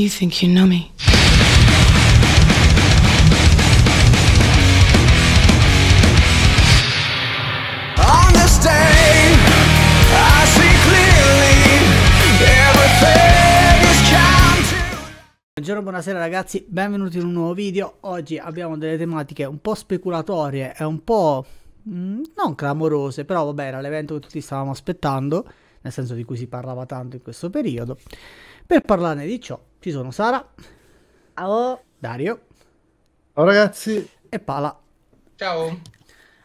You think you know me. Buongiorno, buonasera ragazzi, benvenuti in un nuovo video. Oggi abbiamo delle tematiche un po' speculatorie e un po' mh, mm, non clamorose, però vabbè era l'evento che tutti stavamo aspettando, nel senso di cui si parlava tanto in questo periodo. Per parlarne di ciò ci sono Sara. Ciao. Dario. Ciao ragazzi. E Pala. Ciao.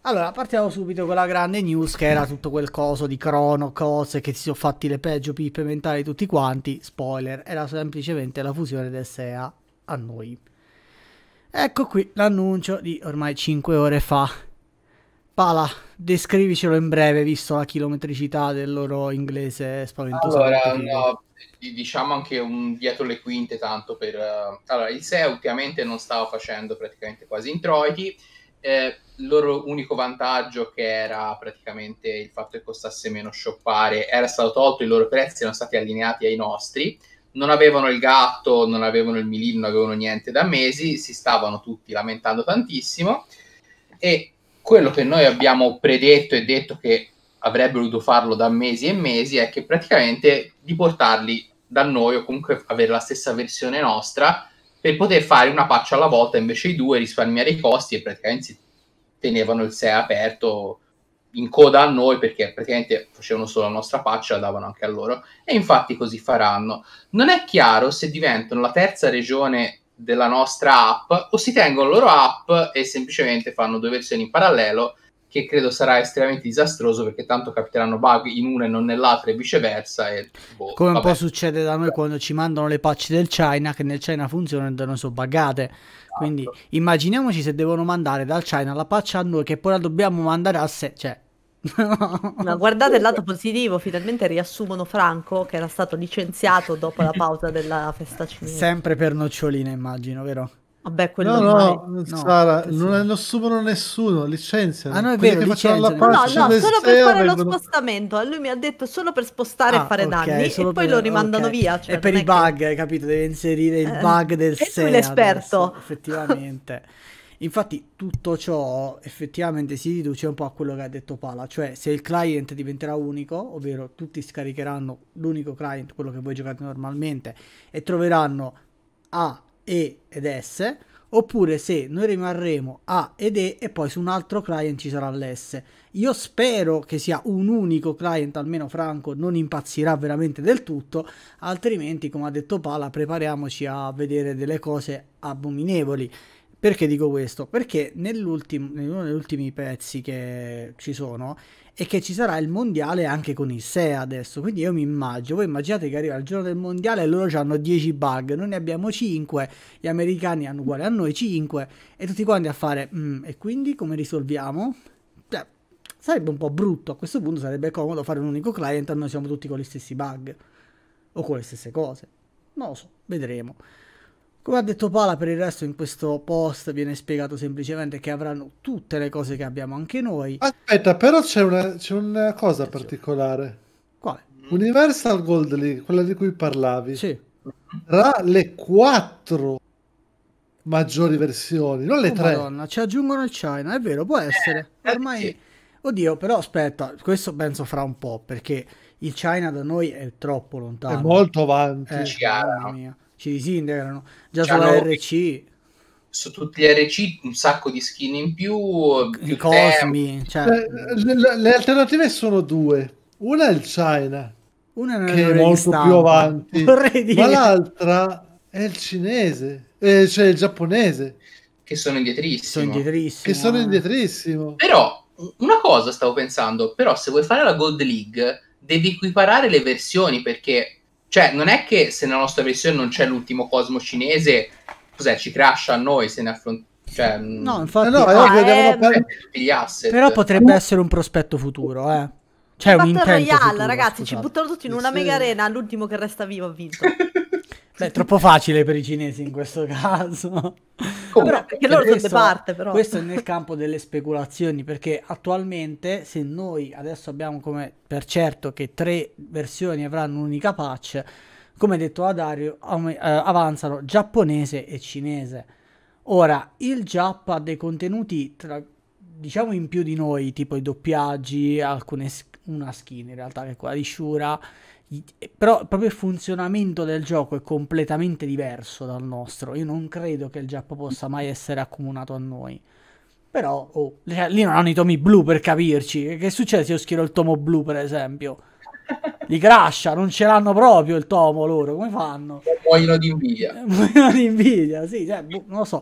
Allora, partiamo subito con la grande news che era tutto quel coso di crono, cose che si sono fatti le peggio pippe mentali tutti quanti. Spoiler, era semplicemente la fusione del SEA a noi. Ecco qui l'annuncio di ormai 5 ore fa Pala, descrivicelo in breve, visto la chilometricità del loro inglese spaventoso. Allora, no, diciamo anche un dietro le quinte tanto per... Uh... Allora, il SEA ultimamente non stava facendo praticamente quasi introiti, eh, il loro unico vantaggio che era praticamente il fatto che costasse meno shoppare era stato tolto, i loro prezzi erano stati allineati ai nostri, non avevano il gatto, non avevano il milino, non avevano niente da mesi, si stavano tutti lamentando tantissimo e quello che noi abbiamo predetto e detto che avrebbero dovuto farlo da mesi e mesi è che praticamente di portarli da noi o comunque avere la stessa versione nostra per poter fare una patch alla volta invece i due, risparmiare i costi e praticamente si tenevano il 6 aperto in coda a noi perché praticamente facevano solo la nostra patch la davano anche a loro e infatti così faranno. Non è chiaro se diventano la terza regione della nostra app o si tengono loro app e semplicemente fanno due versioni in parallelo che credo sarà estremamente disastroso perché tanto capiteranno bug in una e non nell'altra e viceversa e boh, come vabbè. un po' succede da noi quando ci mandano le patch del China che nel China funzionano e non sono buggate quindi esatto. immaginiamoci se devono mandare dal China la patch a noi che poi la dobbiamo mandare a sé cioè ma guardate il lato positivo, finalmente riassumono Franco che era stato licenziato dopo la pausa della festa cinese. Sempre per noccioline, immagino, vero? Vabbè, quello no, ormai... no, Sara, no, non assumono nessuno, licenziano. Ah, no, è vero, La no, no, solo per fare vengono... lo spostamento. lui mi ha detto solo per spostare ah, e fare okay, danni e poi lo rimandano okay. via. Cioè, e per i bug, hai capito? Deve inserire il eh, bug del SEA. E lui l'esperto. Adesso, effettivamente. Infatti tutto ciò effettivamente si riduce un po' a quello che ha detto Pala, cioè se il client diventerà unico, ovvero tutti scaricheranno l'unico client, quello che voi giocate normalmente, e troveranno A, E ed S, oppure se noi rimarremo A ed E e poi su un altro client ci sarà l'S. Io spero che sia un unico client, almeno Franco non impazzirà veramente del tutto, altrimenti come ha detto Pala prepariamoci a vedere delle cose abominevoli perché dico questo? Perché nell'ultimo, in uno degli ultimi pezzi che ci sono è che ci sarà il mondiale anche con il SEA adesso. Quindi io mi immagino, voi immaginate che arriva il giorno del mondiale e loro hanno 10 bug, noi ne abbiamo 5, gli americani hanno uguale a noi 5 e tutti quanti a fare mm, e quindi come risolviamo? Cioè, sarebbe un po' brutto, a questo punto sarebbe comodo fare un unico client, noi siamo tutti con gli stessi bug o con le stesse cose. Non lo so, vedremo. Come ha detto Pala, per il resto in questo post viene spiegato semplicemente che avranno tutte le cose che abbiamo anche noi. Aspetta, però c'è una, una, cosa Attenzione. particolare. Quale? Universal Gold League, quella di cui parlavi. Sì. Tra le quattro maggiori versioni, non le oh, tre. Madonna, ci aggiungono il China, è vero, può essere. Eh, Ormai... Sì. Oddio, però aspetta, questo penso fra un po', perché il China da noi è troppo lontano. È molto avanti. Eh, si disintegrano. Già cioè, sulla RC. Su tutti gli RC un sacco di skin in più. I cosmi. Cioè. Eh, le, le, le, alternative sono due. Una è il China. Una è che è molto stampa. più avanti. Ma l'altra è il cinese. Eh, cioè il giapponese. Che sono indietrissimo. Sono indietrissimo. Che sono indietrissimo. Però una cosa stavo pensando, però se vuoi fare la Gold League devi equiparare le versioni perché cioè, non è che se nella nostra versione non c'è l'ultimo cosmo cinese, cos'è, ci crasha a noi se ne affrontiamo. Cioè, mm, no, infatti, eh no, no, no eh, per... però potrebbe essere un prospetto futuro, eh. C'è cioè, un Battle Royale, futuro, ragazzi, scusate. ci buttano tutti in una mega arena, l'ultimo che resta vivo ha vinto. Beh, è troppo facile per i cinesi in questo caso. Come? Però, perché loro questo, sono parte, però. Questo è nel campo delle speculazioni, perché attualmente se noi adesso abbiamo come per certo che tre versioni avranno un'unica patch, come detto a Dario, eh, avanzano giapponese e cinese. Ora, il Giapp ha dei contenuti tra, diciamo in più di noi, tipo i doppiaggi, alcune, una skin in realtà che è quella di Shura eh, però proprio il funzionamento del gioco è completamente diverso dal nostro. Io non credo che il Giappone possa mai essere accomunato a noi. Però oh, lì non hanno i tomi blu per capirci. Che succede se io schiero il tomo blu, per esempio? Li crasha, non ce l'hanno proprio il tomo loro. Come fanno? Muoiono di invidia. Muoiono di invidia, sì, cioè, boh, non lo so.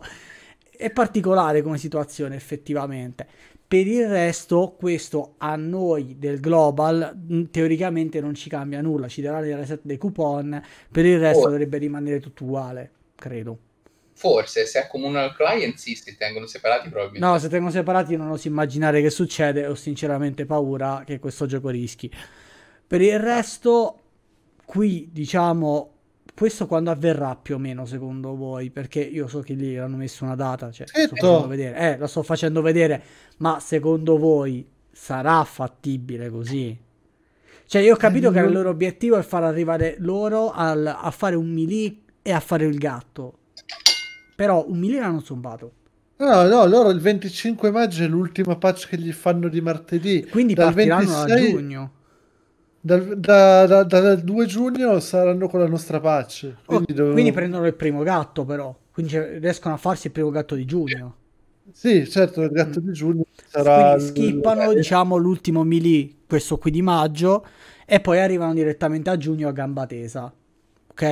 È particolare come situazione, effettivamente. Per il resto, questo a noi del global mm, teoricamente non ci cambia nulla, ci darà il reset dei coupon, per il resto Forse. dovrebbe rimanere tutto uguale, credo. Forse se è accomunano al client, sì, si tengono separati probabilmente. No, se tengono separati non oso immaginare che succede, ho sinceramente paura che questo gioco rischi. Per il resto, qui diciamo questo quando avverrà più o meno secondo voi? Perché io so che lì hanno messo una data, cioè, sto eh, la sto facendo vedere, ma secondo voi sarà fattibile così? Cioè io ho capito eh, che non... il loro obiettivo è far arrivare loro al, a fare un melee e a fare il gatto, però un melee l'hanno zombato. No, no, loro il 25 maggio è l'ultima patch che gli fanno di martedì. Quindi Dal partiranno 26... a giugno. Dal, da, da, da, dal 2 giugno saranno con la nostra pace. Oh, quindi, oh, dovevo... quindi prendono il primo gatto, però. Quindi cioè, riescono a farsi il primo gatto di giugno. Sì, certo, il gatto mm. di giugno sarà... Quindi skippano, eh. diciamo, l'ultimo melee, questo qui di maggio, e poi arrivano direttamente a giugno a gamba tesa. Ok?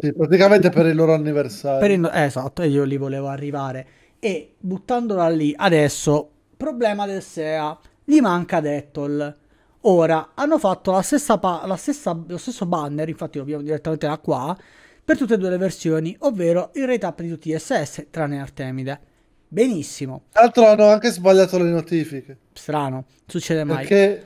Sì, praticamente per il loro anniversario. Il... esatto, io li volevo arrivare. E buttandola lì, adesso, problema del SEA, gli manca Dettol. Ora, hanno fatto la stessa la stessa, lo stesso banner, infatti lo abbiamo direttamente da qua, per tutte e due le versioni, ovvero il retap di tutti gli SS, tranne Artemide. Benissimo. Tra l'altro hanno anche sbagliato le notifiche. Strano, succede mai. Perché,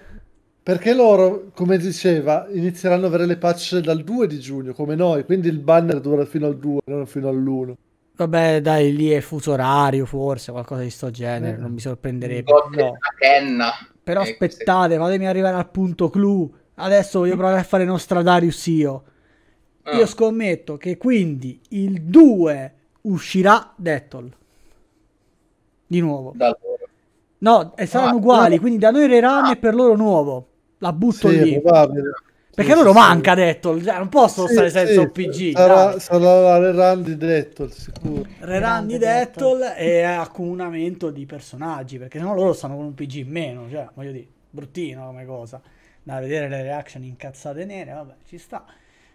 perché loro, come diceva, inizieranno a avere le patch dal 2 di giugno, come noi, quindi il banner dura fino al 2, non fino all'1. Vabbè, dai, lì è fuso orario, forse, qualcosa di sto genere, mm. non mi sorprenderebbe. No, no. Penna però ecco, aspettate, fatemi arrivare al punto clou. Adesso voglio provare a fare Nostradarius io. Ah. Io scommetto che quindi il 2 uscirà Dettol. Di nuovo. Da loro. No, e saranno ah, uguali, no. quindi da noi Rerame ah. per loro nuovo. La butto sì, lì. Probabile. Perché loro manca Dettol, cioè, non possono sì, stare senza sì, OPG. Sarà, sarà Rerun di Dettol, sicuro. Rerun di Dettol e accomunamento di personaggi, perché se no loro stanno con un PG in meno, cioè, voglio dire, bruttino come cosa. Da vedere le reaction incazzate nere, vabbè, ci sta.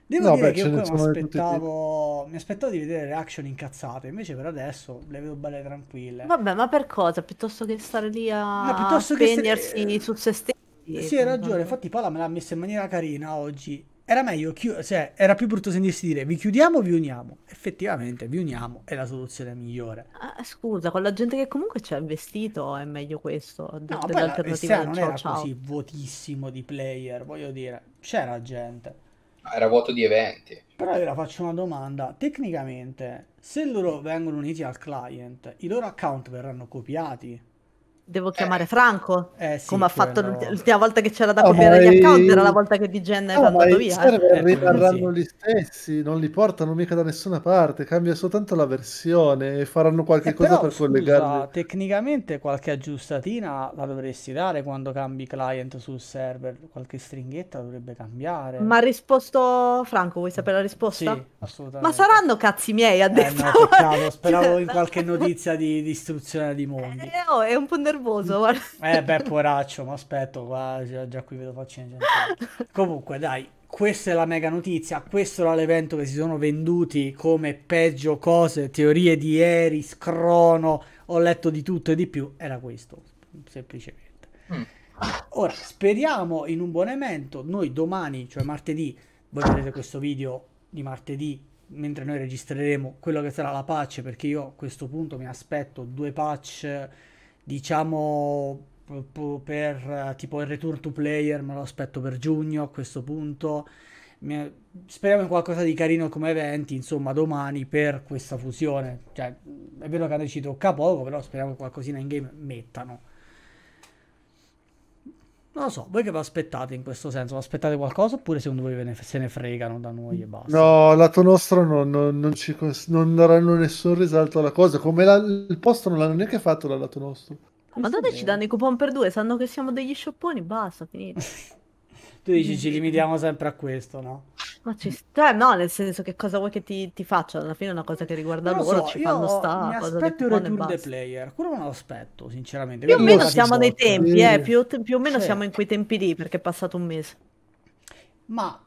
Devo no, dire beh, che io poi mi aspettavo, mi aspettavo di vedere reaction incazzate, invece per adesso le vedo belle tranquille. Vabbè, ma per cosa? Piuttosto che stare lì a spegnersi se... su se stessi sì, hai ragione. Infatti, Paola me l'ha messa in maniera carina oggi. Era meglio, chi... cioè, era più brutto sentirsi dire vi chiudiamo o vi uniamo. Effettivamente, vi uniamo è la soluzione migliore. Ah, scusa, con la gente che comunque c'è vestito è meglio questo. D- no, poi la, non ciao, era ciao. così vuotissimo di player, voglio dire, c'era gente. Era vuoto di eventi. Però io la faccio una domanda. Tecnicamente, se loro vengono uniti al client, i loro account verranno copiati? devo eh, chiamare eh, Franco, eh, sì, come ha fatto no. l'ultima volta che c'era da no, ah, copiare gli account, era la volta che DGN no, è andato via. I server eh. rimarranno gli stessi, non li portano mica da nessuna parte, cambia soltanto la versione e faranno qualche eh, cosa però, per scusa, collegarli. Tecnicamente qualche aggiustatina la dovresti dare quando cambi client sul server, qualche stringhetta dovrebbe cambiare. Ma ha risposto Franco, vuoi sapere la risposta? Sì, assolutamente. Ma saranno cazzi miei, ha detto. Eh, no, peccato, speravo cioè, in qualche notizia di distruzione di mondi. Eh, oh, è un po' nervoso. Guarda. Eh beh, poraccio, ma aspetto, qua, già, già qui vedo faccende. Comunque, dai, questa è la mega notizia, questo era l'evento che si sono venduti come peggio cose, teorie di Eris, crono, ho letto di tutto e di più, era questo, semplicemente. Mm. Ora, speriamo in un buon evento, noi domani, cioè martedì, voi vedrete questo video di martedì, mentre noi registreremo quello che sarà la patch, perché io a questo punto mi aspetto due patch diciamo per tipo il return to player me lo aspetto per giugno a questo punto speriamo in qualcosa di carino come eventi insomma domani per questa fusione cioè è vero che a noi ci tocca poco però speriamo che qualcosina in game mettano non lo so, voi che vi aspettate in questo senso? Vi aspettate qualcosa oppure secondo voi ne, se ne fregano da noi e basta? No, lato nostro no, no, non, ci, non, daranno nessun risalto alla cosa, come la, il posto non l'hanno neanche fatto dal lato nostro. Ma dove ci danno i coupon per due? Sanno che siamo degli sciopponi, basta, finito. tu dici ci limitiamo sempre a questo, no? Ma ci sta, cioè, no, nel senso che cosa vuoi che ti, ti faccia? Alla fine è una cosa che riguarda non loro, so, ci fanno sta. Mi aspetto il return the player, quello non lo aspetto, sinceramente. Più o meno siamo nei tempi, eh, più, più, o meno cioè. siamo in quei tempi lì, perché è passato un mese. Ma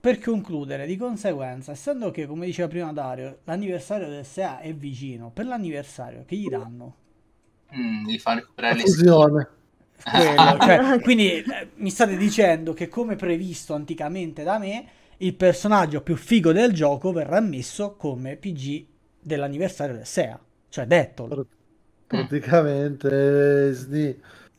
per concludere, di conseguenza, essendo che, come diceva prima Dario, l'anniversario del SEA è vicino, per l'anniversario che gli danno? Mm, gli fa recuperare le cioè, quindi eh, mi state dicendo che come previsto anticamente da me il personaggio più figo del gioco verrà messo come PG dell'anniversario del SEA, cioè detto. Mm. Praticamente, eh, sni.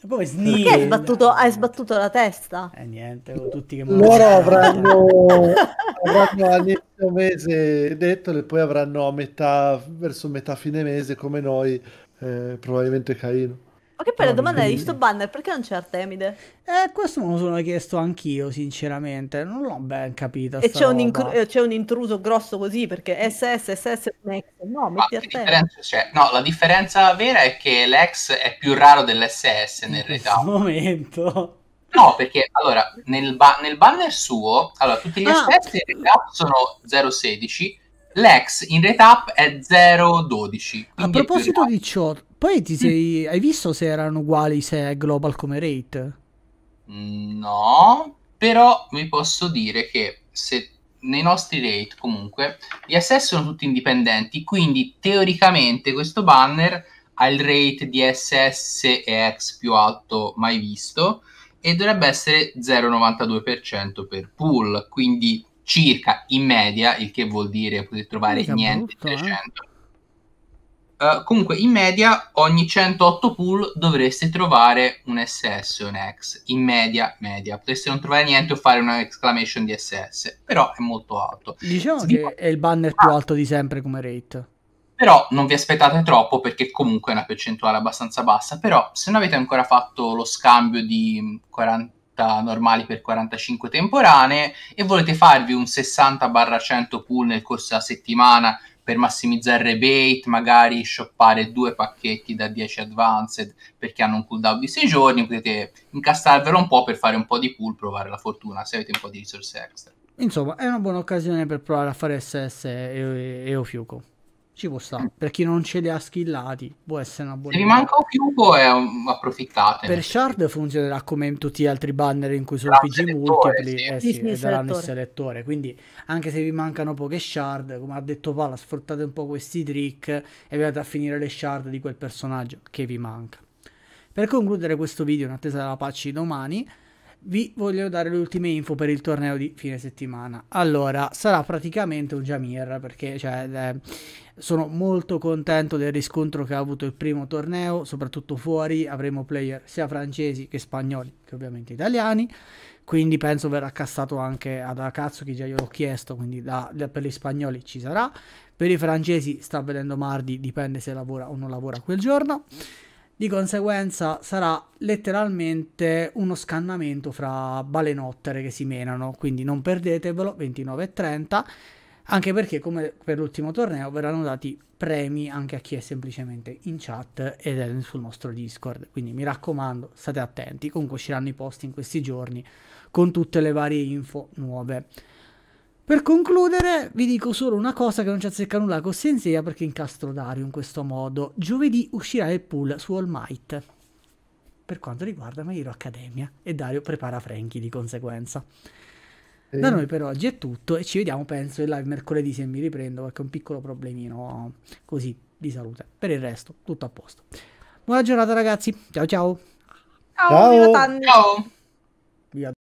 E poi Sneak. Perché hai sbattuto, hai sbattuto, la testa? Eh niente, tutti che Loro avranno, avranno all'inizio mese detto e poi avranno a metà, verso metà fine mese come noi, eh, probabilmente Caino che poi la domanda quindi... è di sto banner, perché non c'è Artemide? Eh, questo me lo sono chiesto anch'io, sinceramente. Non l'ho ben capito. E c'è un, eh, un, intruso grosso così, perché SS, SS, Nex. No, metti ah, Artemide. No, la differenza vera è che l'ex è più raro dell'SS nel In questo momento. No, perché allora nel, ba nel, banner suo, allora tutti gli ah. SS in retap sono 0,16, l'ex in retap è 0,12. A proposito di ciò, poi ti mm. sei, mm. hai visto se erano uguali se è global come rate? No, però vi posso dire che se nei nostri rate comunque gli SS sono tutti indipendenti, quindi teoricamente questo banner ha il rate di SS e X più alto mai visto e dovrebbe essere 0,92% per pool, quindi circa in media, il che vuol dire potete trovare niente brutto, 300. Eh? Eh, comunque, in media, ogni 108 pool dovreste trovare un SS o un X. In media, media. Potreste non trovare niente o fare una exclamation di SS, però è molto alto. Diciamo sì, che è il banner più alto di sempre come rate. Però non vi aspettate troppo perché comunque è una percentuale abbastanza bassa. Però se non avete ancora fatto lo scambio di 40 normali per 45 temporanee e volete farvi un 60-100 pull nel corso della settimana per massimizzare rebate, magari shoppare due pacchetti da 10 advanced perché hanno un cooldown di 6 giorni, potete incastrarvelo un po' per fare un po' di pool, provare la fortuna se avete un po' di risorse extra. Insomma, è una buona occasione per provare a fare SS e, e, e Ofiuco. Ci può stare. Per chi non ce li ha skillati, può essere una buona. Se vi manca un più, è un... approfittate. Per Shard funzionerà come in tutti gli altri banner in cui sono PG multipli sì. eh, sì, sì, daranno il selettore. Quindi, anche se vi mancano poche Shard, come ha detto Pala, sfruttate un po' questi trick e andate a finire le Shard di quel personaggio che vi manca. Per concludere questo video, in attesa della patch di domani vi voglio dare le ultime info per il torneo di fine settimana. Allora, sarà praticamente un Jamir perché cioè, eh, sono molto contento del riscontro che ha avuto il primo torneo, soprattutto fuori avremo player sia francesi che spagnoli, che ovviamente italiani, quindi penso verrà cassato anche ad Akatsuki, già io l'ho chiesto, quindi da, da, per gli spagnoli ci sarà, per i francesi sta vedendo Mardi, dipende se lavora o non lavora quel giorno di conseguenza sarà letteralmente uno scannamento fra balenottere che si menano, quindi non perdetevelo, 29 e 30. Anche perché, come per l'ultimo torneo, verranno dati premi anche a chi è semplicemente in chat ed è sul nostro Discord. Quindi mi raccomando, state attenti. Comunque usciranno i post in questi giorni con tutte le varie info nuove. Per concludere, vi dico solo una cosa che non ci azzecca nulla con Sensea perché incastro Dario in questo modo. Giovedì uscirà il pool su All Might per quanto riguarda My Hero Academia e Dario prepara Franky di conseguenza. Da noi per oggi è tutto e ci vediamo penso il live mercoledì se mi riprendo perché ho un piccolo problemino così di salute. Per il resto tutto a posto. Buona giornata ragazzi, ciao ciao. Ciao, ciao. ciao.